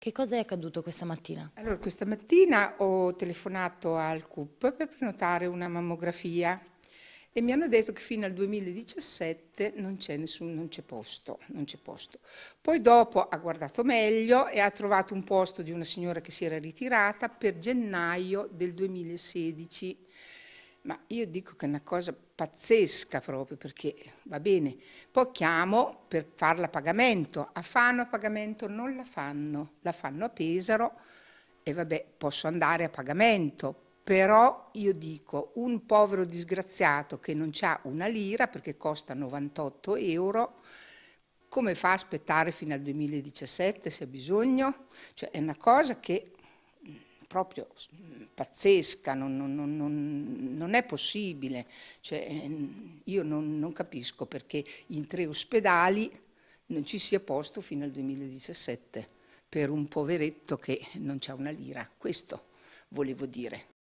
Che cosa è accaduto questa mattina? Allora, questa mattina ho telefonato al CUP per prenotare una mammografia e mi hanno detto che fino al 2017 non c'è nessuno, non c'è posto, posto, Poi dopo ha guardato meglio e ha trovato un posto di una signora che si era ritirata per gennaio del 2016 ma io dico che è una cosa pazzesca proprio perché eh, va bene. Poi chiamo per farla a pagamento, a Fano a pagamento non la fanno, la fanno a Pesaro e vabbè posso andare a pagamento, però io dico un povero disgraziato che non ha una lira perché costa 98 euro, come fa a aspettare fino al 2017 se ha bisogno? Cioè è una cosa che mm, proprio mm, pazzesca, non, non, non, non è possibile. Cioè, ehm, io non, non capisco perché in tre ospedali non ci sia posto fino al 2017 per un poveretto che non ha una lira. Questo volevo dire.